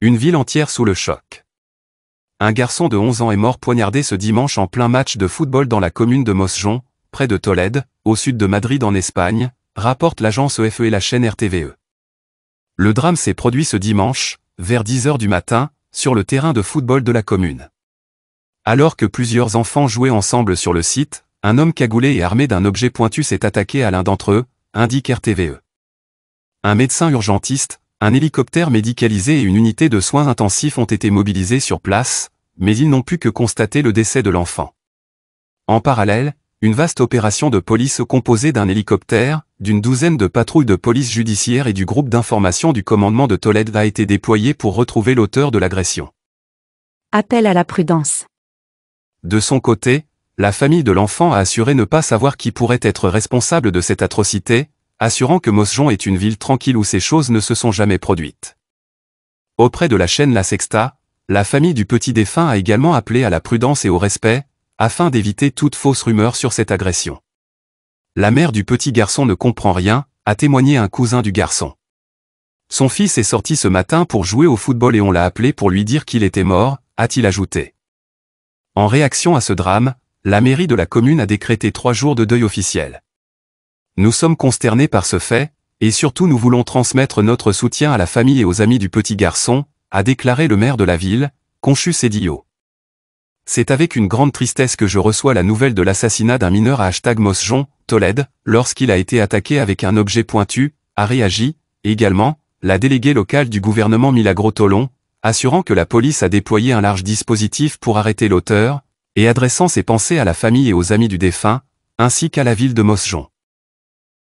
Une ville entière sous le choc. Un garçon de 11 ans est mort poignardé ce dimanche en plein match de football dans la commune de Mosjon, près de Tolède, au sud de Madrid en Espagne, rapporte l'agence EFE e et la chaîne RTVE. Le drame s'est produit ce dimanche, vers 10h du matin, sur le terrain de football de la commune. Alors que plusieurs enfants jouaient ensemble sur le site, un homme cagoulé et armé d'un objet pointu s'est attaqué à l'un d'entre eux, indique RTVE. Un médecin urgentiste, un hélicoptère médicalisé et une unité de soins intensifs ont été mobilisés sur place, mais ils n'ont pu que constater le décès de l'enfant. En parallèle, une vaste opération de police composée d'un hélicoptère, d'une douzaine de patrouilles de police judiciaire et du groupe d'information du commandement de Tolède a été déployée pour retrouver l'auteur de l'agression. Appel à la prudence. De son côté, la famille de l'enfant a assuré ne pas savoir qui pourrait être responsable de cette atrocité, assurant que Mosjon est une ville tranquille où ces choses ne se sont jamais produites. Auprès de la chaîne La Sexta, la famille du petit défunt a également appelé à la prudence et au respect, afin d'éviter toute fausse rumeur sur cette agression. La mère du petit garçon ne comprend rien, a témoigné un cousin du garçon. Son fils est sorti ce matin pour jouer au football et on l'a appelé pour lui dire qu'il était mort, a-t-il ajouté. En réaction à ce drame, la mairie de la commune a décrété trois jours de deuil officiel. Nous sommes consternés par ce fait, et surtout nous voulons transmettre notre soutien à la famille et aux amis du petit garçon, a déclaré le maire de la ville, Conchus Sedillo. C'est avec une grande tristesse que je reçois la nouvelle de l'assassinat d'un mineur à hashtag Mosjon, Tolède, lorsqu'il a été attaqué avec un objet pointu, a réagi, également, la déléguée locale du gouvernement Milagro Tolon, assurant que la police a déployé un large dispositif pour arrêter l'auteur, et adressant ses pensées à la famille et aux amis du défunt, ainsi qu'à la ville de Mosjon.